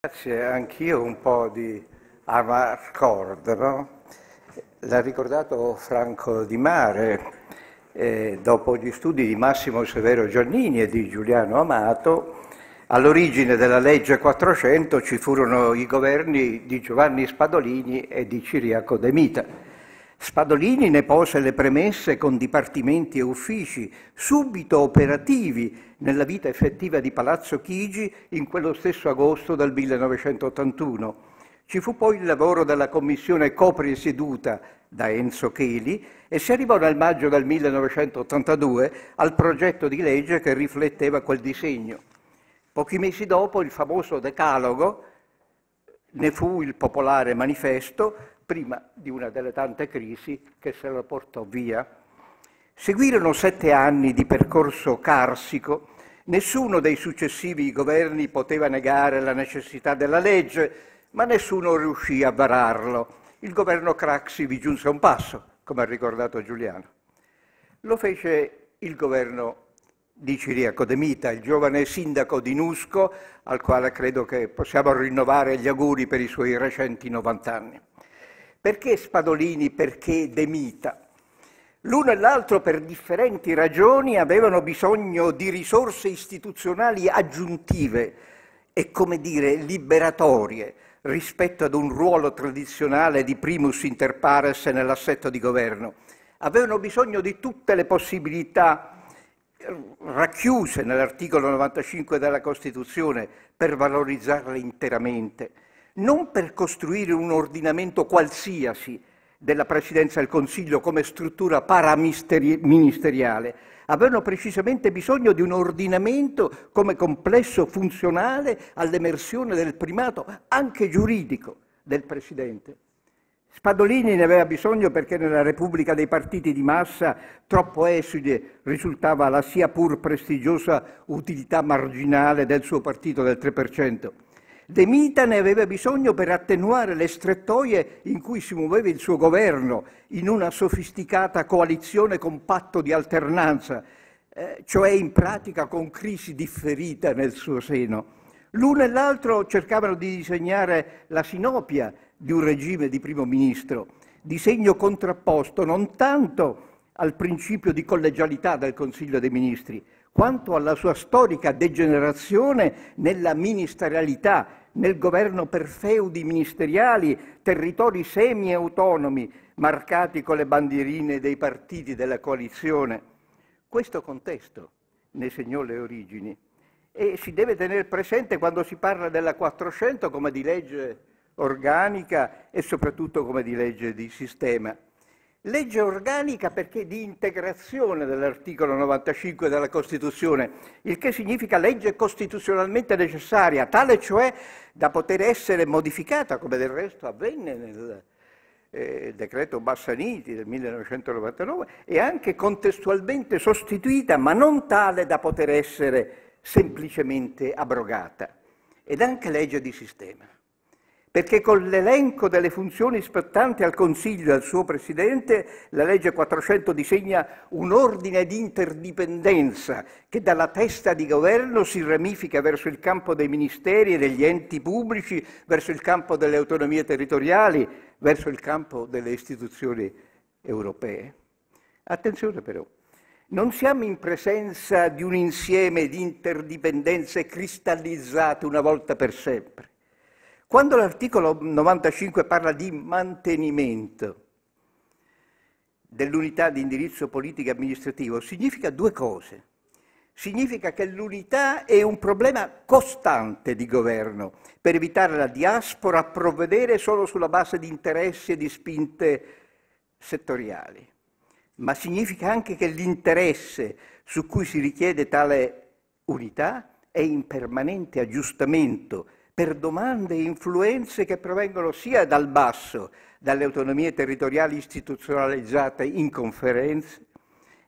Grazie anch'io un po' di Amarcord, no? L'ha ricordato Franco Di Mare, eh, dopo gli studi di Massimo Severo Giannini e di Giuliano Amato, all'origine della legge 400 ci furono i governi di Giovanni Spadolini e di Ciriaco De Mita. Spadolini ne pose le premesse con dipartimenti e uffici subito operativi nella vita effettiva di Palazzo Chigi in quello stesso agosto del 1981. Ci fu poi il lavoro della commissione copresieduta da Enzo Cheli e si arrivò nel maggio del 1982 al progetto di legge che rifletteva quel disegno. Pochi mesi dopo il famoso decalogo ne fu il popolare manifesto prima di una delle tante crisi che se la portò via. Seguirono sette anni di percorso carsico. Nessuno dei successivi governi poteva negare la necessità della legge, ma nessuno riuscì a vararlo. Il governo Craxi vi giunse un passo, come ha ricordato Giuliano. Lo fece il governo di Ciriaco De Mita, il giovane sindaco di Nusco, al quale credo che possiamo rinnovare gli auguri per i suoi recenti 90 anni. Perché Spadolini, perché De Mita? L'uno e l'altro per differenti ragioni avevano bisogno di risorse istituzionali aggiuntive e, come dire, liberatorie rispetto ad un ruolo tradizionale di primus inter pares nell'assetto di governo. Avevano bisogno di tutte le possibilità racchiuse nell'articolo 95 della Costituzione per valorizzarle interamente non per costruire un ordinamento qualsiasi della Presidenza del Consiglio come struttura paraministeriale, avevano precisamente bisogno di un ordinamento come complesso funzionale all'emersione del primato, anche giuridico, del Presidente. Spadolini ne aveva bisogno perché nella Repubblica dei partiti di massa troppo esile risultava la sia pur prestigiosa utilità marginale del suo partito del 3%. Demita ne aveva bisogno per attenuare le strettoie in cui si muoveva il suo governo, in una sofisticata coalizione con patto di alternanza, eh, cioè in pratica con crisi differita nel suo seno. L'uno e l'altro cercavano di disegnare la sinopia di un regime di primo ministro, disegno contrapposto non tanto al principio di collegialità del Consiglio dei Ministri, quanto alla sua storica degenerazione nella ministerialità, nel governo per feudi ministeriali, territori semi-autonomi, marcati con le bandierine dei partiti della coalizione. Questo contesto ne segnò le origini e si deve tenere presente quando si parla della 400 come di legge organica e soprattutto come di legge di sistema. Legge organica perché di integrazione dell'articolo 95 della Costituzione, il che significa legge costituzionalmente necessaria, tale cioè da poter essere modificata, come del resto avvenne nel eh, decreto Bassaniti del 1999, e anche contestualmente sostituita, ma non tale da poter essere semplicemente abrogata. Ed anche legge di sistema perché con l'elenco delle funzioni spettanti al Consiglio e al suo Presidente la legge 400 disegna un ordine di interdipendenza che dalla testa di governo si ramifica verso il campo dei ministeri e degli enti pubblici, verso il campo delle autonomie territoriali, verso il campo delle istituzioni europee. Attenzione però, non siamo in presenza di un insieme di interdipendenze cristallizzate una volta per sempre. Quando l'articolo 95 parla di mantenimento dell'unità di indirizzo politico e amministrativo, significa due cose. Significa che l'unità è un problema costante di governo per evitare la diaspora a provvedere solo sulla base di interessi e di spinte settoriali, ma significa anche che l'interesse su cui si richiede tale unità è in permanente aggiustamento per domande e influenze che provengono sia dal basso, dalle autonomie territoriali istituzionalizzate in conferenze,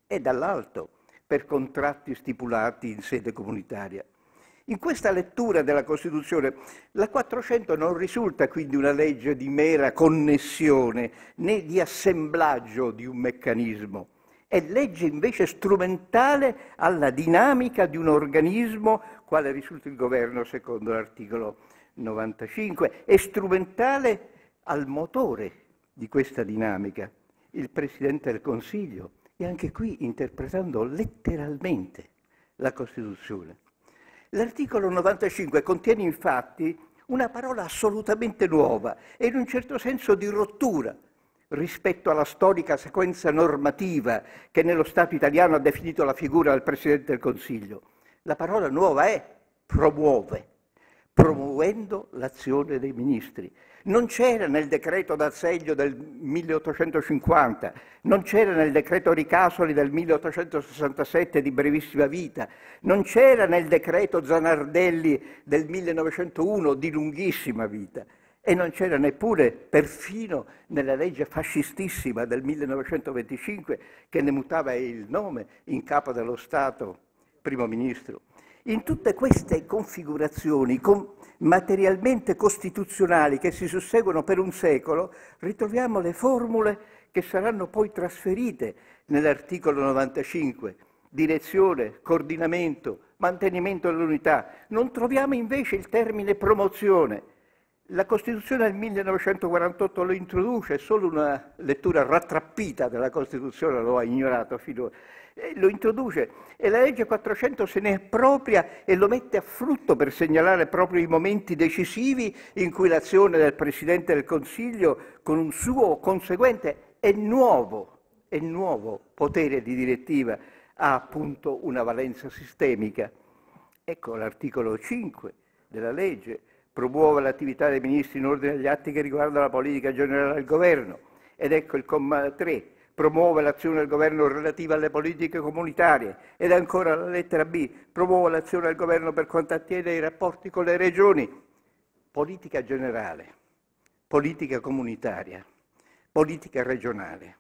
e dall'alto, per contratti stipulati in sede comunitaria. In questa lettura della Costituzione, la 400 non risulta quindi una legge di mera connessione né di assemblaggio di un meccanismo, è legge invece strumentale alla dinamica di un organismo quale risulta il governo secondo l'articolo 95, è strumentale al motore di questa dinamica, il Presidente del Consiglio, e anche qui interpretando letteralmente la Costituzione. L'articolo 95 contiene infatti una parola assolutamente nuova e in un certo senso di rottura rispetto alla storica sequenza normativa che nello Stato italiano ha definito la figura del Presidente del Consiglio la parola nuova è promuove, promuovendo l'azione dei ministri. Non c'era nel decreto d'assedio del 1850, non c'era nel decreto Ricasoli del 1867 di brevissima vita, non c'era nel decreto Zanardelli del 1901 di lunghissima vita e non c'era neppure perfino nella legge fascistissima del 1925 che ne mutava il nome in capo dello Stato primo ministro. In tutte queste configurazioni materialmente costituzionali che si susseguono per un secolo, ritroviamo le formule che saranno poi trasferite nell'articolo 95, direzione, coordinamento, mantenimento dell'unità. Non troviamo invece il termine promozione, la Costituzione del 1948 lo introduce, solo una lettura rattrappita della Costituzione lo ha ignorato finora, eh, lo introduce e la legge 400 se ne appropria e lo mette a frutto per segnalare proprio i momenti decisivi in cui l'azione del Presidente del Consiglio con un suo conseguente e nuovo, e nuovo potere di direttiva ha appunto una valenza sistemica. Ecco l'articolo 5 della legge promuove l'attività dei ministri in ordine agli atti che riguardano la politica generale del governo. Ed ecco il comma 3, promuove l'azione del governo relativa alle politiche comunitarie. Ed ancora la lettera B, promuove l'azione del governo per quanto attiene ai rapporti con le regioni. Politica generale, politica comunitaria, politica regionale.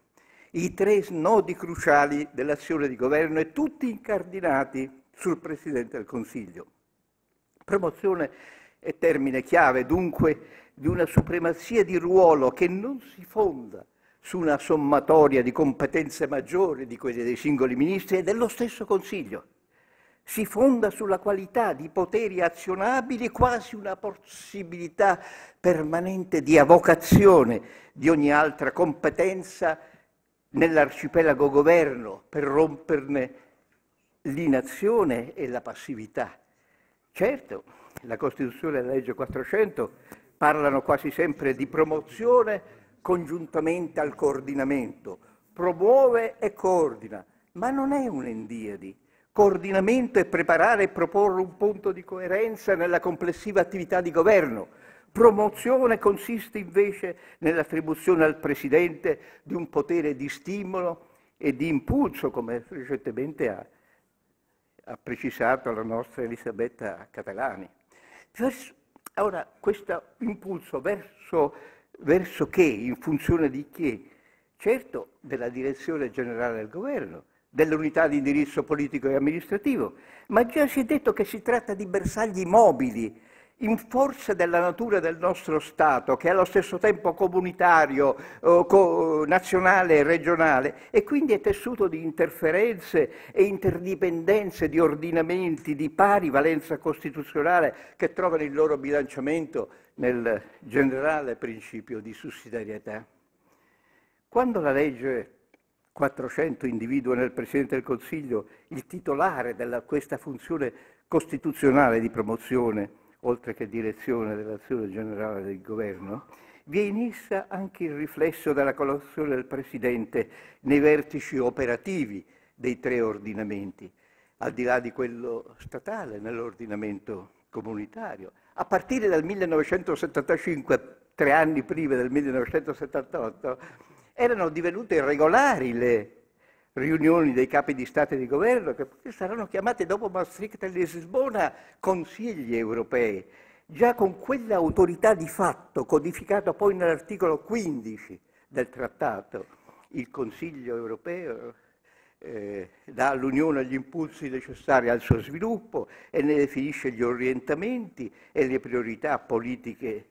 I tre nodi cruciali dell'azione di governo e tutti incardinati sul Presidente del Consiglio. Promozione è termine chiave dunque di una supremazia di ruolo che non si fonda su una sommatoria di competenze maggiori di quelle dei singoli ministri e dello stesso Consiglio. Si fonda sulla qualità di poteri azionabili, quasi una possibilità permanente di avocazione di ogni altra competenza nell'arcipelago governo per romperne l'inazione e la passività. Certo, la Costituzione e la legge 400 parlano quasi sempre di promozione congiuntamente al coordinamento, promuove e coordina, ma non è un endiadi. Coordinamento è preparare e proporre un punto di coerenza nella complessiva attività di governo. Promozione consiste invece nell'attribuzione al Presidente di un potere di stimolo e di impulso, come recentemente ha, ha precisato la nostra Elisabetta Catalani. Verso, ora, questo impulso verso, verso che, in funzione di che? Certo, della direzione generale del governo, dell'unità di indirizzo politico e amministrativo, ma già si è detto che si tratta di bersagli mobili, in forza della natura del nostro Stato, che è allo stesso tempo comunitario, eh, nazionale e regionale, e quindi è tessuto di interferenze e interdipendenze di ordinamenti di pari valenza costituzionale che trovano il loro bilanciamento nel generale principio di sussidiarietà. Quando la legge 400 individua nel Presidente del Consiglio il titolare di questa funzione costituzionale di promozione, oltre che direzione dell'azione generale del governo, vi è in essa anche il riflesso della collaborazione del Presidente nei vertici operativi dei tre ordinamenti, al di là di quello statale nell'ordinamento comunitario. A partire dal 1975, tre anni prima del 1978, erano divenute regolari le riunioni dei capi di Stato e di Governo che saranno chiamate dopo Maastricht e Lisbona consigli europei, già con quell'autorità di fatto codificata poi nell'articolo 15 del trattato, il Consiglio europeo eh, dà all'Unione gli impulsi necessari al suo sviluppo e ne definisce gli orientamenti e le priorità politiche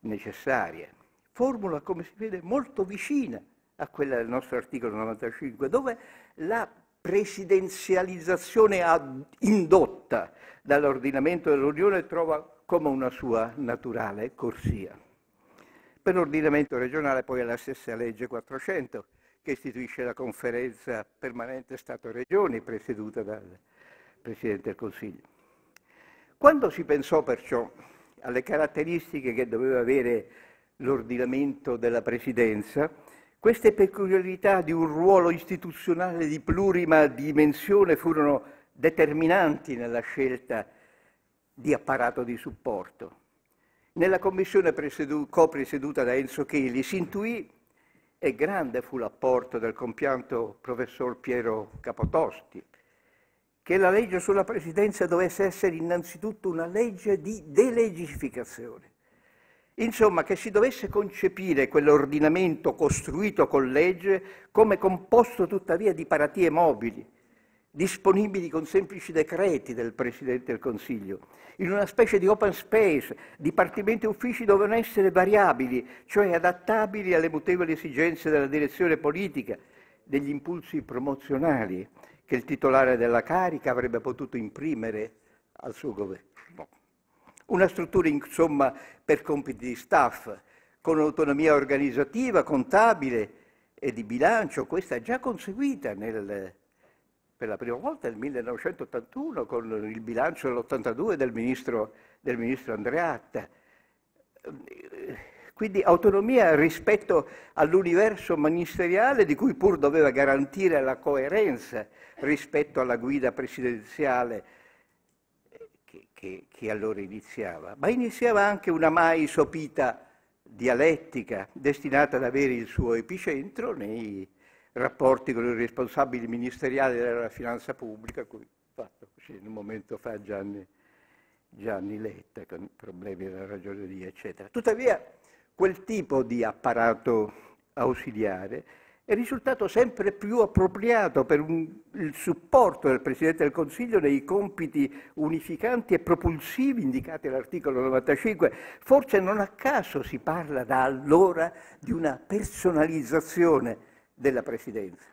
necessarie. Formula, come si vede, molto vicina a quella del nostro articolo 95, dove la presidenzializzazione indotta dall'ordinamento dell'Unione trova come una sua naturale corsia. Per l'ordinamento regionale poi è la stessa legge 400 che istituisce la conferenza permanente Stato-Regioni presieduta dal Presidente del Consiglio. Quando si pensò perciò alle caratteristiche che doveva avere l'ordinamento della Presidenza, queste peculiarità di un ruolo istituzionale di plurima dimensione furono determinanti nella scelta di apparato di supporto. Nella commissione copresieduta da Enzo Cheli si intuì, e grande fu l'apporto del compianto professor Piero Capotosti, che la legge sulla presidenza dovesse essere innanzitutto una legge di delegificazione Insomma, che si dovesse concepire quell'ordinamento costruito con legge come composto tuttavia di paratie mobili, disponibili con semplici decreti del Presidente del Consiglio, in una specie di open space, dipartimenti e uffici dovevano essere variabili, cioè adattabili alle mutevoli esigenze della direzione politica, degli impulsi promozionali che il titolare della carica avrebbe potuto imprimere al suo governo. Una struttura, insomma, per compiti di staff, con autonomia organizzativa, contabile e di bilancio, questa già conseguita nel, per la prima volta nel 1981 con il bilancio dell'82 del ministro, del ministro Andreatta. Quindi autonomia rispetto all'universo ministeriale di cui pur doveva garantire la coerenza rispetto alla guida presidenziale che, che allora iniziava, ma iniziava anche una mai sopita dialettica destinata ad avere il suo epicentro nei rapporti con il responsabile ministeriale della finanza pubblica, cui fatto così un momento fa Gianni, Gianni Letta, con problemi della ragioneria, eccetera. Tuttavia quel tipo di apparato ausiliare è risultato sempre più appropriato per un, il supporto del Presidente del Consiglio nei compiti unificanti e propulsivi indicati all'articolo 95. Forse non a caso si parla da allora di una personalizzazione della Presidenza.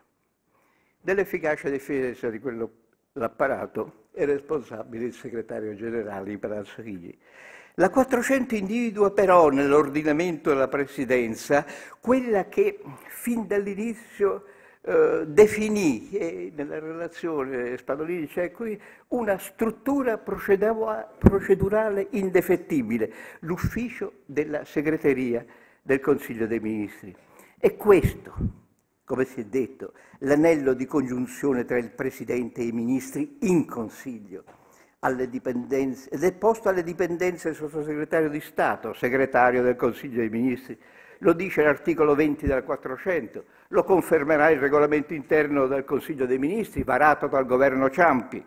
Dell'efficacia ed efficienza di quell'apparato è responsabile il Segretario Generale Iparazzo Chigli. La 400 individua però nell'ordinamento della presidenza quella che fin dall'inizio eh, definì, e nella relazione Spadolini c'è qui, una struttura procedurale indefettibile, l'ufficio della segreteria del Consiglio dei Ministri. E questo come si è detto, l'anello di congiunzione tra il Presidente e i ministri in Consiglio alle dipendenze, ed è posto alle dipendenze del sottosegretario di Stato, segretario del Consiglio dei Ministri. Lo dice l'articolo 20 della 400, lo confermerà il regolamento interno del Consiglio dei Ministri, varato dal governo Ciampi.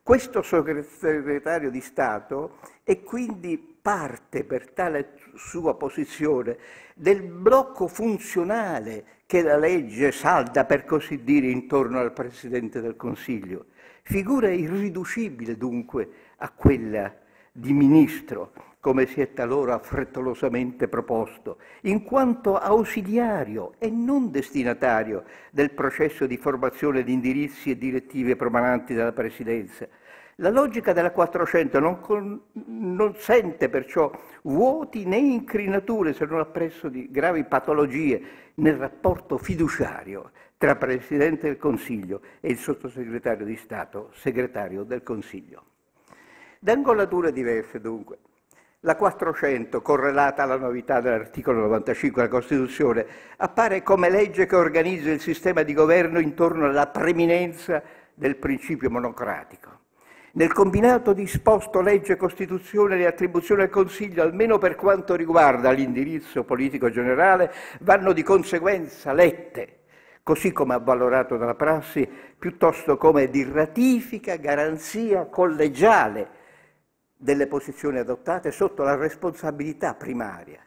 Questo segretario di Stato è quindi parte per tale sua posizione del blocco funzionale che la legge salda, per così dire, intorno al Presidente del Consiglio. Figura irriducibile dunque a quella di ministro, come si è talora frettolosamente proposto, in quanto ausiliario e non destinatario del processo di formazione di indirizzi e direttive promananti dalla Presidenza. La logica della 400 non, con, non sente perciò vuoti né incrinature se non appresso di gravi patologie nel rapporto fiduciario tra Presidente del Consiglio e il Sottosegretario di Stato, Segretario del Consiglio. D'angolature diverse dunque. La 400, correlata alla novità dell'articolo 95 della Costituzione, appare come legge che organizza il sistema di governo intorno alla preminenza del principio monocratico. Nel combinato disposto legge-costituzione le attribuzioni al Consiglio, almeno per quanto riguarda l'indirizzo politico generale, vanno di conseguenza lette così come avvalorato dalla prassi, piuttosto come di ratifica, garanzia collegiale delle posizioni adottate sotto la responsabilità primaria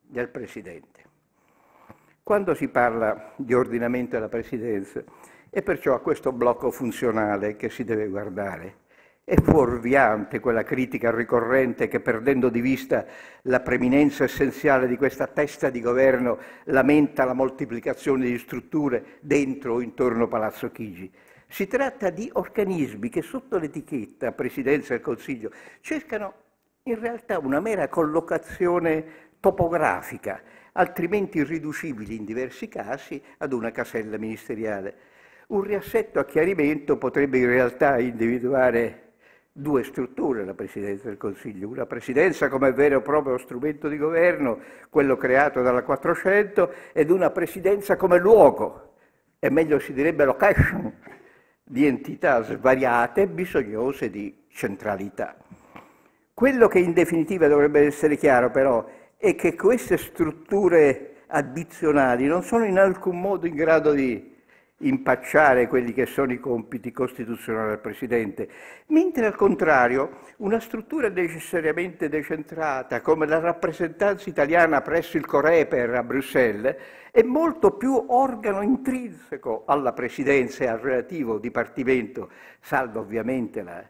del Presidente. Quando si parla di ordinamento della Presidenza, è perciò a questo blocco funzionale che si deve guardare è fuorviante quella critica ricorrente che, perdendo di vista la preminenza essenziale di questa testa di governo, lamenta la moltiplicazione di strutture dentro o intorno Palazzo Chigi. Si tratta di organismi che sotto l'etichetta Presidenza del Consiglio cercano in realtà una mera collocazione topografica, altrimenti riducibili in diversi casi ad una casella ministeriale. Un riassetto a chiarimento potrebbe in realtà individuare due strutture la Presidenza del Consiglio, una Presidenza come vero e proprio strumento di governo, quello creato dalla 400, ed una Presidenza come luogo, e meglio si direbbe location, di entità svariate bisognose di centralità. Quello che in definitiva dovrebbe essere chiaro però è che queste strutture addizionali non sono in alcun modo in grado di impacciare quelli che sono i compiti costituzionali del Presidente, mentre al contrario una struttura necessariamente decentrata come la rappresentanza italiana presso il Coreper a Bruxelles è molto più organo intrinseco alla Presidenza e al relativo Dipartimento, salvo ovviamente la,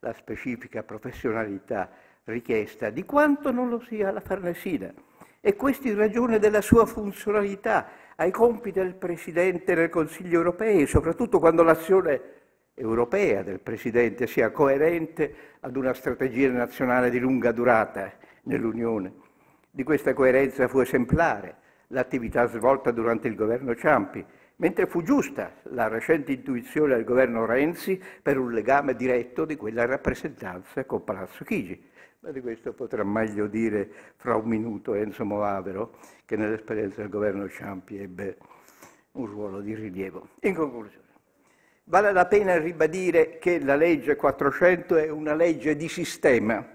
la specifica professionalità richiesta, di quanto non lo sia la Farnesina. E questo in ragione della sua funzionalità, ai compiti del Presidente del Consiglio europeo, soprattutto quando l'azione europea del Presidente sia coerente ad una strategia nazionale di lunga durata nell'Unione. Di questa coerenza fu esemplare l'attività svolta durante il governo Ciampi, mentre fu giusta la recente intuizione del governo Renzi per un legame diretto di quella rappresentanza con Palazzo Chigi ma di questo potrà meglio dire fra un minuto Enzo Moavero, che nell'esperienza del governo Ciampi ebbe un ruolo di rilievo. In conclusione, vale la pena ribadire che la legge 400 è una legge di sistema,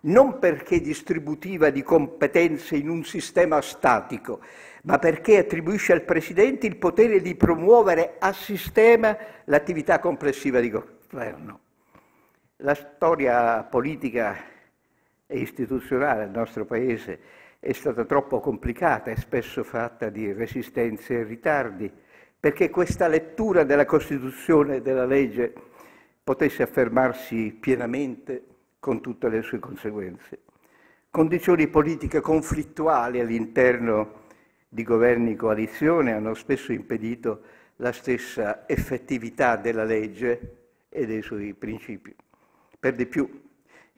non perché distributiva di competenze in un sistema statico, ma perché attribuisce al Presidente il potere di promuovere a sistema l'attività complessiva di governo. La storia politica e istituzionale del nostro Paese è stata troppo complicata e spesso fatta di resistenze e ritardi, perché questa lettura della Costituzione e della legge potesse affermarsi pienamente con tutte le sue conseguenze. Condizioni politiche conflittuali all'interno di governi coalizione hanno spesso impedito la stessa effettività della legge e dei suoi principi. Per di più,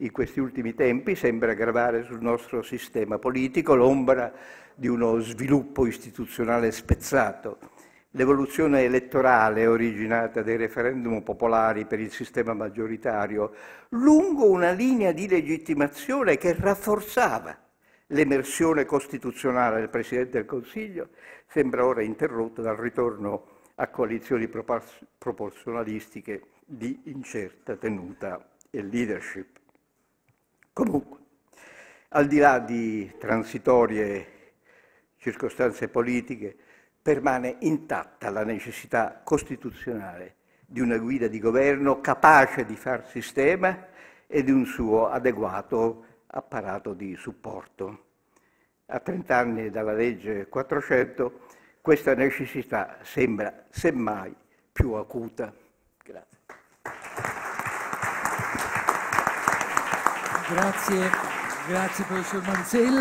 in questi ultimi tempi sembra gravare sul nostro sistema politico l'ombra di uno sviluppo istituzionale spezzato. L'evoluzione elettorale originata dai referendum popolari per il sistema maggioritario lungo una linea di legittimazione che rafforzava l'emersione costituzionale del Presidente del Consiglio sembra ora interrotta dal ritorno a coalizioni proporzionalistiche di incerta tenuta e leadership. Comunque, al di là di transitorie circostanze politiche, permane intatta la necessità costituzionale di una guida di governo capace di far sistema e di un suo adeguato apparato di supporto. A 30 anni dalla legge 400 questa necessità sembra semmai più acuta. Grazie. Grazie, grazie professor Manzella.